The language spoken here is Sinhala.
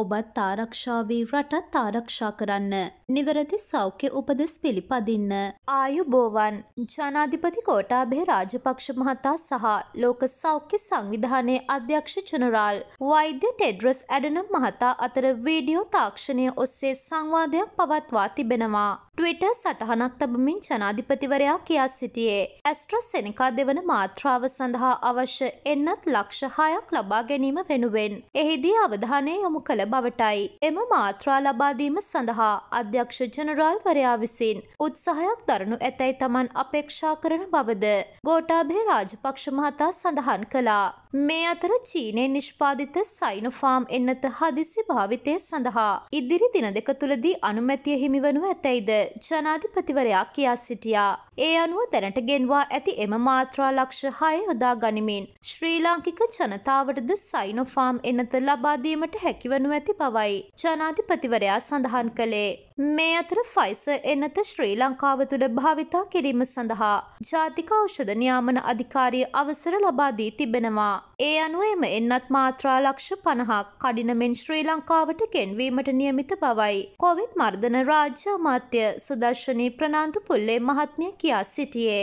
ඔබත් තාරක්ෂාවී රටත් තාරක්ෂා කරන්න. නිවැරදි සෞඛ්‍ය උපදෙස් පිළිපදින්න. ආයුබෝවන් ජනාධිපති කෝටාභය රාජපක්ෂ මහතා සහ ලෝක සෞඛ්‍ය සංවිධානයේ අධ්‍යක්ෂ ජනරාල් වෛද්‍ය ටෙඩ්‍රස් ඇඩනම් මහතා අතර වීඩියෝ තාක්ෂණය ඔස්සේ සංවාදයක් පවත්වා තිබෙනවා. ට්විටර් සටහනක් තබමින් ජනාධිපතිවරයා කියා සිටියේ. ඇස්ට්‍රස් සෙනකා දෙවන මාත්‍රාව සඳහා අවශ්‍ය එන්නත් ලක්ෂ හයක් ලබා ගැනීම වෙනුවෙන්. එහිදී අවධානය යොමු කළ කළ බවටයි. එම මාත්‍රා ලබාදීම සඳහා අධ්‍යක්ෂ ජනරාල්වරයා විසින් උත්සාහයක් දරනු ඇතැයි තමන් අපේක්ෂා කරන බවද ගෝටාභය රාජපක්ෂ මහතා සඳහන් කළා. මේ අතර චීනය නිෂ්පාදිත සයිනුෆාම් එන්නත හදිසි භාවිතය සඳහා ඉදිරි දින දෙක තුළදී අනුමැතිය හිමිවනු ඇතැයිද ජනාධිපතිවරයා කියා සිටියා. ඒ අනුව දැනට ගෙන්වා ඇති එම මාත්‍රා ලක්ෂ හය යොදා ගනිමින් ශ්‍රී ලාංකික ජනතාවටද සයිනොෆාම් එනත ලබාදීමට හැකිවනු ඇති බවයි ජනාධිපතිවරයා සඳහන් කළේ. මේ අතර ෆයිස එනත ශ්‍රී ලංකාව තුළ භාවිතා කිරීම සඳහා ජාතික ඖෂධ නියාමන අධිකාරී අවසර ලබා දී තිබෙනවා. ඒ අනුව එම එන්නත් මාත්‍රා ලක්ෂ පණහක් කඩිනමෙන් ශ්‍රී ලංකාවට ගෙන්වීමට නියමිත බවයි. කොවිඩ් මර්ධන රාජ්‍ය අමාත්‍ය සුදර්ශනී ප්‍රනාන්දු පුල්ලේ මහත්මිය කියා සිටියේ.